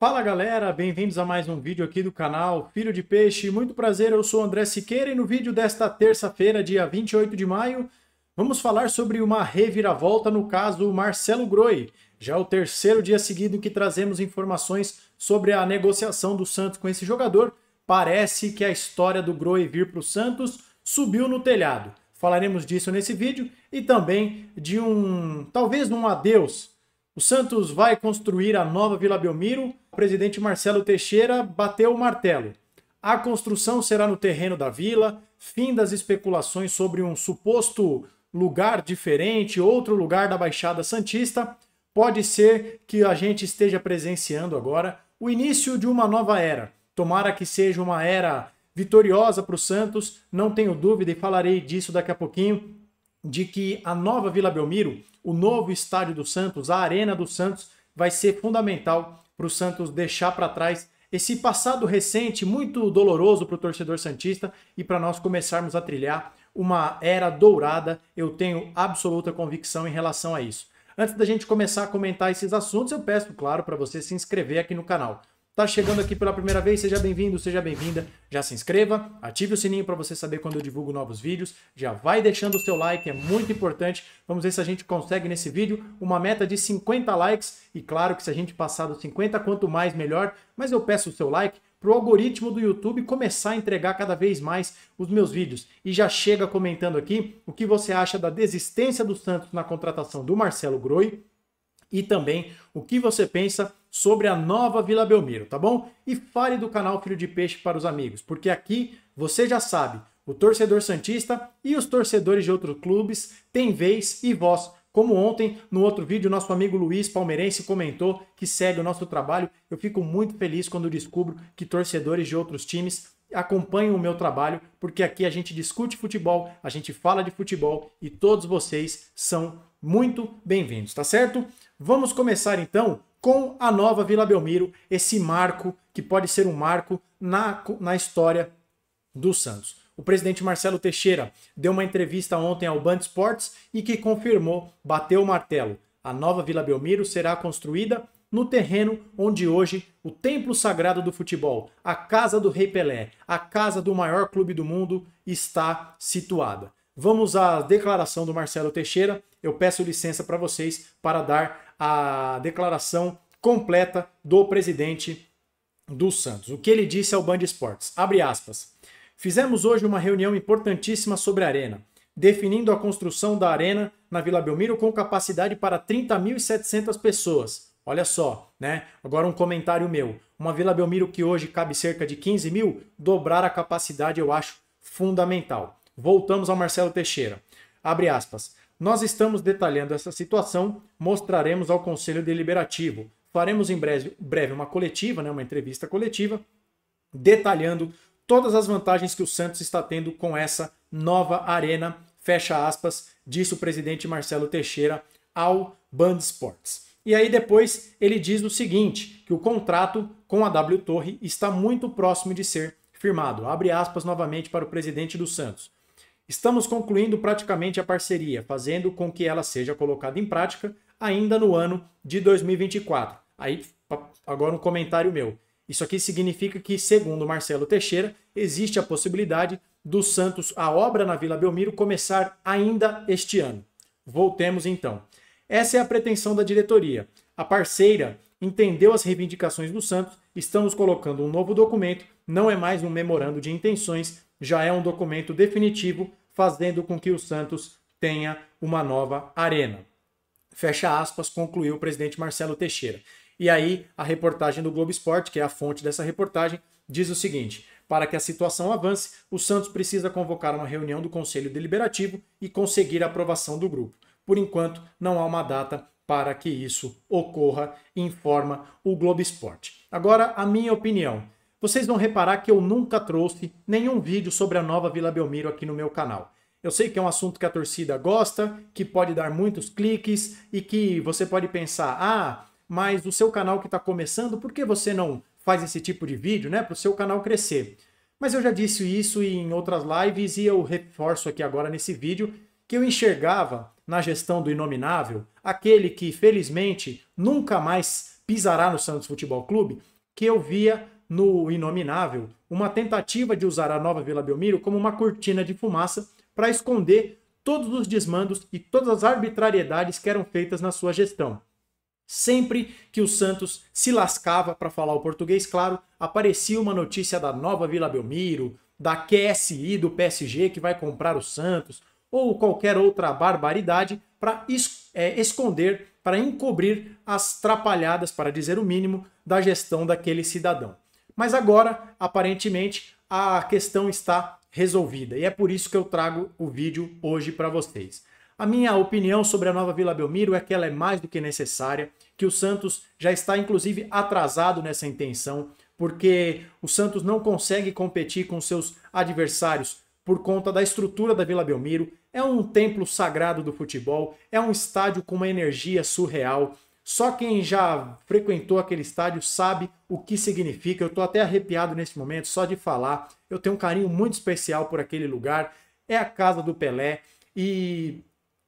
Fala galera, bem-vindos a mais um vídeo aqui do canal Filho de Peixe. Muito prazer, eu sou André Siqueira e no vídeo desta terça-feira, dia 28 de maio, vamos falar sobre uma reviravolta no caso Marcelo Groi. Já é o terceiro dia seguido em que trazemos informações sobre a negociação do Santos com esse jogador. Parece que a história do Groi vir para o Santos subiu no telhado. Falaremos disso nesse vídeo e também de um, talvez um adeus. O Santos vai construir a nova Vila Belmiro presidente Marcelo Teixeira bateu o martelo. A construção será no terreno da vila, fim das especulações sobre um suposto lugar diferente, outro lugar da Baixada Santista. Pode ser que a gente esteja presenciando agora o início de uma nova era. Tomara que seja uma era vitoriosa para o Santos, não tenho dúvida e falarei disso daqui a pouquinho, de que a nova Vila Belmiro, o novo estádio do Santos, a Arena do Santos, vai ser fundamental para o Santos deixar para trás esse passado recente muito doloroso para o torcedor Santista e para nós começarmos a trilhar uma era dourada. Eu tenho absoluta convicção em relação a isso. Antes da gente começar a comentar esses assuntos, eu peço, claro, para você se inscrever aqui no canal. Tá chegando aqui pela primeira vez, seja bem-vindo, seja bem-vinda. Já se inscreva, ative o sininho para você saber quando eu divulgo novos vídeos. Já vai deixando o seu like, é muito importante. Vamos ver se a gente consegue nesse vídeo uma meta de 50 likes. E claro que se a gente passar dos 50, quanto mais melhor. Mas eu peço o seu like para o algoritmo do YouTube começar a entregar cada vez mais os meus vídeos. E já chega comentando aqui o que você acha da desistência do Santos na contratação do Marcelo Groi e também o que você pensa sobre a nova Vila Belmiro, tá bom? E fale do canal Filho de Peixe para os amigos, porque aqui você já sabe, o torcedor santista e os torcedores de outros clubes têm vez e voz. Como ontem, no outro vídeo, nosso amigo Luiz Palmeirense comentou que segue o nosso trabalho. Eu fico muito feliz quando descubro que torcedores de outros times acompanham o meu trabalho, porque aqui a gente discute futebol, a gente fala de futebol e todos vocês são muito bem-vindos, tá certo? Vamos começar então com a nova Vila Belmiro, esse marco que pode ser um marco na, na história do Santos. O presidente Marcelo Teixeira deu uma entrevista ontem ao Band Sports e que confirmou, bateu o martelo. A nova Vila Belmiro será construída no terreno onde hoje o templo sagrado do futebol, a casa do Rei Pelé, a casa do maior clube do mundo, está situada. Vamos à declaração do Marcelo Teixeira eu peço licença para vocês para dar a declaração completa do presidente do Santos. O que ele disse ao Band Esportes? Abre aspas. Fizemos hoje uma reunião importantíssima sobre a arena, definindo a construção da arena na Vila Belmiro com capacidade para 30.700 pessoas. Olha só, né? Agora um comentário meu. Uma Vila Belmiro que hoje cabe cerca de 15 mil, dobrar a capacidade eu acho fundamental. Voltamos ao Marcelo Teixeira. Abre aspas. Nós estamos detalhando essa situação, mostraremos ao Conselho Deliberativo. Faremos em breve, breve uma coletiva, né, uma entrevista coletiva, detalhando todas as vantagens que o Santos está tendo com essa nova arena, fecha aspas, disse o presidente Marcelo Teixeira ao Band Sports. E aí depois ele diz o seguinte, que o contrato com a W Torre está muito próximo de ser firmado. Abre aspas novamente para o presidente do Santos. Estamos concluindo praticamente a parceria, fazendo com que ela seja colocada em prática ainda no ano de 2024. Aí, agora um comentário meu. Isso aqui significa que, segundo Marcelo Teixeira, existe a possibilidade do Santos, a obra na Vila Belmiro, começar ainda este ano. Voltemos então. Essa é a pretensão da diretoria. A parceira entendeu as reivindicações do Santos, estamos colocando um novo documento, não é mais um memorando de intenções, já é um documento definitivo fazendo com que o Santos tenha uma nova arena. Fecha aspas, concluiu o presidente Marcelo Teixeira. E aí, a reportagem do Globo Esporte, que é a fonte dessa reportagem, diz o seguinte: para que a situação avance, o Santos precisa convocar uma reunião do Conselho Deliberativo e conseguir a aprovação do grupo. Por enquanto, não há uma data para que isso ocorra, informa o Globo Esporte. Agora, a minha opinião. Vocês vão reparar que eu nunca trouxe nenhum vídeo sobre a nova Vila Belmiro aqui no meu canal. Eu sei que é um assunto que a torcida gosta, que pode dar muitos cliques e que você pode pensar, ah, mas o seu canal que está começando, por que você não faz esse tipo de vídeo, né, para o seu canal crescer? Mas eu já disse isso em outras lives e eu reforço aqui agora nesse vídeo que eu enxergava na gestão do inominável, aquele que felizmente nunca mais pisará no Santos Futebol Clube, que eu via no Inominável uma tentativa de usar a nova Vila Belmiro como uma cortina de fumaça para esconder todos os desmandos e todas as arbitrariedades que eram feitas na sua gestão. Sempre que o Santos se lascava, para falar o português claro, aparecia uma notícia da nova Vila Belmiro, da QSI do PSG que vai comprar o Santos, ou qualquer outra barbaridade para es é, esconder, para encobrir as trapalhadas, para dizer o mínimo, da gestão daquele cidadão. Mas agora, aparentemente, a questão está resolvida e é por isso que eu trago o vídeo hoje para vocês. A minha opinião sobre a nova Vila Belmiro é que ela é mais do que necessária, que o Santos já está inclusive atrasado nessa intenção, porque o Santos não consegue competir com seus adversários por conta da estrutura da Vila Belmiro. É um templo sagrado do futebol, é um estádio com uma energia surreal, só quem já frequentou aquele estádio sabe o que significa. Eu estou até arrepiado neste momento só de falar. Eu tenho um carinho muito especial por aquele lugar. É a casa do Pelé e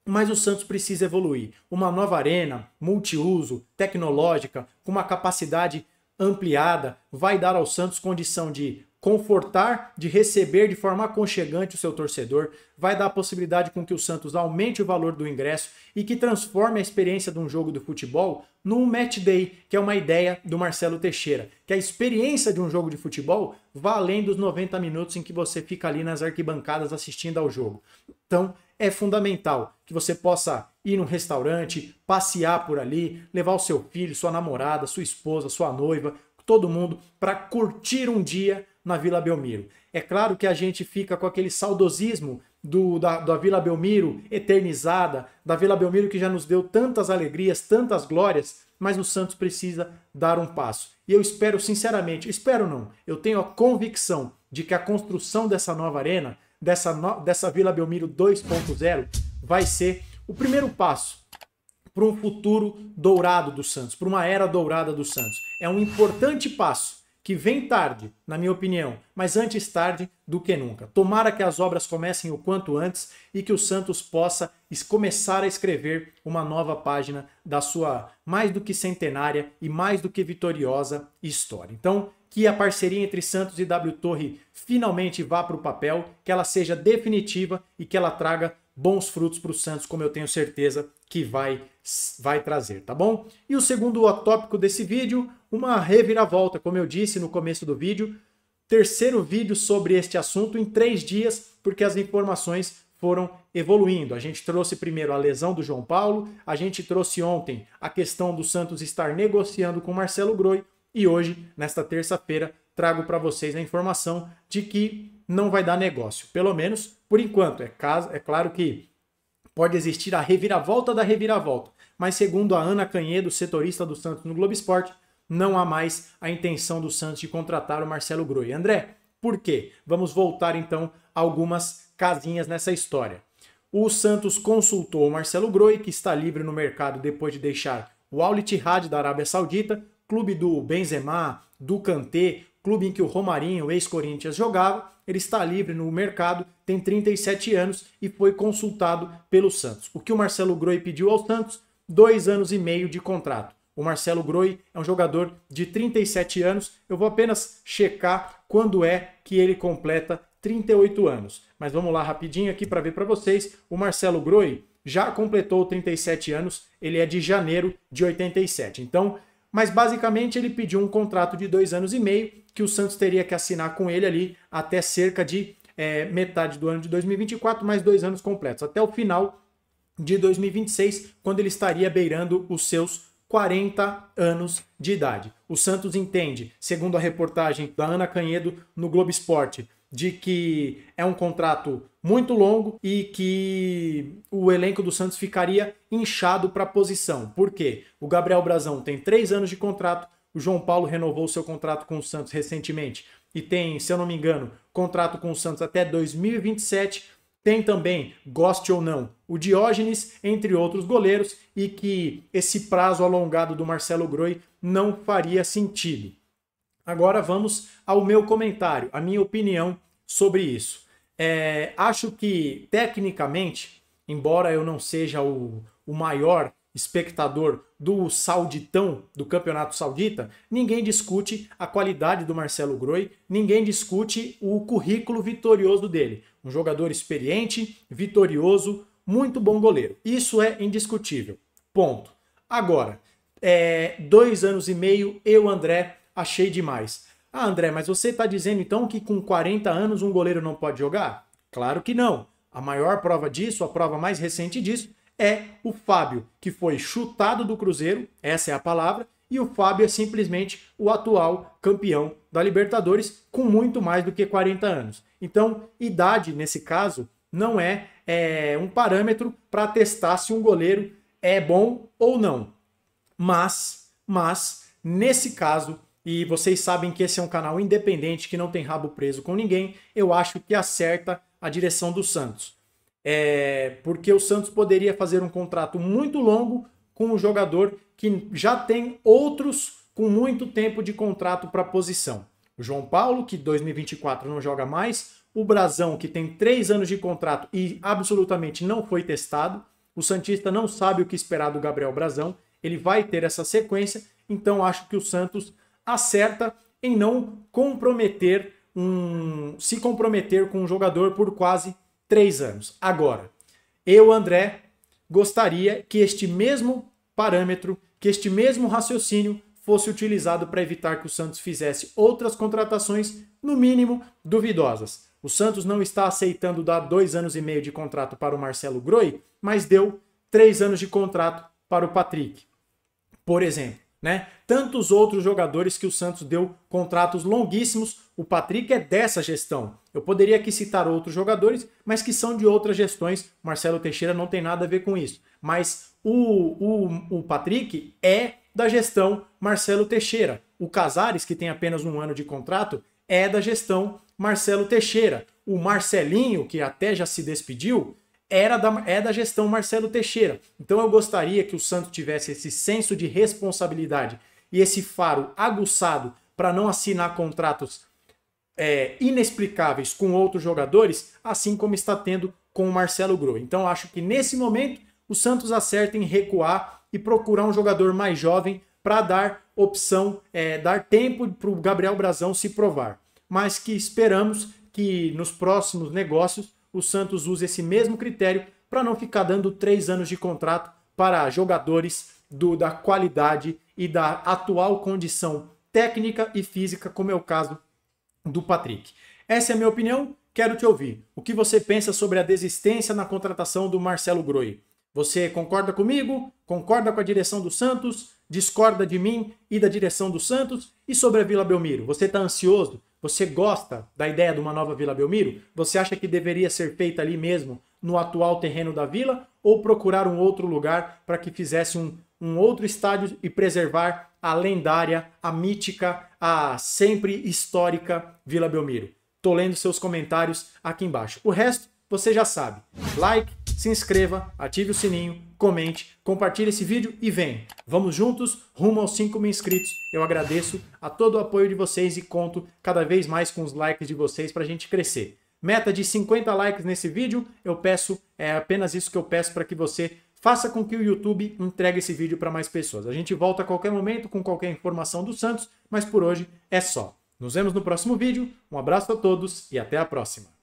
mas o Santos precisa evoluir. Uma nova arena, multiuso, tecnológica, com uma capacidade ampliada, vai dar ao Santos condição de confortar, de receber de forma aconchegante o seu torcedor, vai dar a possibilidade com que o Santos aumente o valor do ingresso e que transforme a experiência de um jogo do futebol num match day, que é uma ideia do Marcelo Teixeira, que a experiência de um jogo de futebol vá além dos 90 minutos em que você fica ali nas arquibancadas assistindo ao jogo. Então, é fundamental que você possa ir num restaurante, passear por ali, levar o seu filho, sua namorada, sua esposa, sua noiva, todo mundo para curtir um dia na Vila Belmiro. É claro que a gente fica com aquele saudosismo do, da, da Vila Belmiro eternizada, da Vila Belmiro que já nos deu tantas alegrias, tantas glórias, mas o Santos precisa dar um passo. E eu espero, sinceramente, espero não, eu tenho a convicção de que a construção dessa nova arena, dessa, no, dessa Vila Belmiro 2.0, vai ser o primeiro passo para um futuro dourado do Santos, para uma era dourada do Santos. É um importante passo, que vem tarde, na minha opinião, mas antes tarde do que nunca. Tomara que as obras comecem o quanto antes e que o Santos possa começar a escrever uma nova página da sua mais do que centenária e mais do que vitoriosa história. Então, que a parceria entre Santos e W Torre finalmente vá para o papel, que ela seja definitiva e que ela traga bons frutos para o Santos, como eu tenho certeza que vai, vai trazer, tá bom? E o segundo tópico desse vídeo, uma reviravolta, como eu disse no começo do vídeo, terceiro vídeo sobre este assunto em três dias, porque as informações foram evoluindo. A gente trouxe primeiro a lesão do João Paulo, a gente trouxe ontem a questão do Santos estar negociando com Marcelo Groi e hoje, nesta terça-feira, trago para vocês a informação de que não vai dar negócio, pelo menos por enquanto. É, caso, é claro que pode existir a reviravolta da reviravolta, mas segundo a Ana Canhedo, setorista do Santos no Globo Esporte, não há mais a intenção do Santos de contratar o Marcelo Groi. André, por quê? Vamos voltar então a algumas casinhas nessa história. O Santos consultou o Marcelo Groi, que está livre no mercado depois de deixar o Al Ittihad da Arábia Saudita, clube do Benzema, do Kanté, clube em que o Romarinho, ex-Corinthians, jogava. Ele está livre no mercado, tem 37 anos e foi consultado pelo Santos. O que o Marcelo Groi pediu ao Santos? Dois anos e meio de contrato. O Marcelo Groi é um jogador de 37 anos. Eu vou apenas checar quando é que ele completa 38 anos. Mas vamos lá rapidinho aqui para ver para vocês. O Marcelo Groi já completou 37 anos, ele é de janeiro de 87. Então, mas basicamente ele pediu um contrato de dois anos e meio que o Santos teria que assinar com ele ali até cerca de é, metade do ano de 2024, mais dois anos completos, até o final de 2026, quando ele estaria beirando os seus 40 anos de idade. O Santos entende, segundo a reportagem da Ana Canhedo no Globo Esporte, de que é um contrato muito longo e que o elenco do Santos ficaria inchado para a posição. Por quê? O Gabriel Brazão tem três anos de contrato, o João Paulo renovou seu contrato com o Santos recentemente e tem, se eu não me engano, contrato com o Santos até 2027. Tem também, goste ou não, o Diógenes, entre outros goleiros, e que esse prazo alongado do Marcelo Groi não faria sentido. Agora vamos ao meu comentário, a minha opinião sobre isso. É, acho que, tecnicamente, embora eu não seja o, o maior espectador do sauditão do campeonato saudita, ninguém discute a qualidade do Marcelo Groi, ninguém discute o currículo vitorioso dele. Um jogador experiente, vitorioso, muito bom goleiro. Isso é indiscutível. Ponto. Agora, é, dois anos e meio, eu, André, achei demais. Ah, André, mas você está dizendo então que com 40 anos um goleiro não pode jogar? Claro que não. A maior prova disso, a prova mais recente disso, é o Fábio, que foi chutado do Cruzeiro, essa é a palavra, e o Fábio é simplesmente o atual campeão da Libertadores, com muito mais do que 40 anos. Então, idade, nesse caso, não é, é um parâmetro para testar se um goleiro é bom ou não. Mas, mas, nesse caso, e vocês sabem que esse é um canal independente que não tem rabo preso com ninguém, eu acho que acerta a direção do Santos é, porque o Santos poderia fazer um contrato muito longo com um jogador que já tem outros com muito tempo de contrato para a posição. O João Paulo, que 2024 não joga mais, o Brasão, que tem três anos de contrato e absolutamente não foi testado. O Santista não sabe o que esperar do Gabriel Brazão. Ele vai ter essa sequência, então acho que o Santos acerta em não comprometer um. se comprometer com um jogador por quase três anos. Agora, eu, André, gostaria que este mesmo parâmetro, que este mesmo raciocínio fosse utilizado para evitar que o Santos fizesse outras contratações, no mínimo, duvidosas. O Santos não está aceitando dar dois anos e meio de contrato para o Marcelo Groi, mas deu três anos de contrato para o Patrick, por exemplo. Né? Tantos outros jogadores que o Santos deu contratos longuíssimos, o Patrick é dessa gestão. Eu poderia aqui citar outros jogadores, mas que são de outras gestões. Marcelo Teixeira não tem nada a ver com isso. Mas o, o, o Patrick é da gestão Marcelo Teixeira. O Casares, que tem apenas um ano de contrato, é da gestão Marcelo Teixeira. O Marcelinho, que até já se despediu, era da, é da gestão Marcelo Teixeira. Então eu gostaria que o Santos tivesse esse senso de responsabilidade e esse faro aguçado para não assinar contratos é, inexplicáveis com outros jogadores, assim como está tendo com o Marcelo Gro. Então acho que nesse momento o Santos acerta em recuar e procurar um jogador mais jovem para dar opção, é, dar tempo para o Gabriel Brazão se provar. Mas que esperamos que nos próximos negócios o Santos use esse mesmo critério para não ficar dando três anos de contrato para jogadores do, da qualidade e da atual condição técnica e física, como é o caso do Patrick. Essa é a minha opinião, quero te ouvir. O que você pensa sobre a desistência na contratação do Marcelo Groi? Você concorda comigo? Concorda com a direção do Santos? Discorda de mim e da direção do Santos? E sobre a Vila Belmiro? Você está ansioso? Você gosta da ideia de uma nova Vila Belmiro? Você acha que deveria ser feita ali mesmo, no atual terreno da Vila? Ou procurar um outro lugar para que fizesse um, um outro estádio e preservar a lendária, a mítica, a sempre histórica Vila Belmiro. Tô lendo seus comentários aqui embaixo. O resto você já sabe. Like, se inscreva, ative o sininho, comente, compartilhe esse vídeo e vem. Vamos juntos rumo aos 5 mil inscritos. Eu agradeço a todo o apoio de vocês e conto cada vez mais com os likes de vocês para a gente crescer. Meta de 50 likes nesse vídeo, eu peço, é apenas isso que eu peço para que você faça com que o YouTube entregue esse vídeo para mais pessoas. A gente volta a qualquer momento com qualquer informação do Santos, mas por hoje é só. Nos vemos no próximo vídeo, um abraço a todos e até a próxima!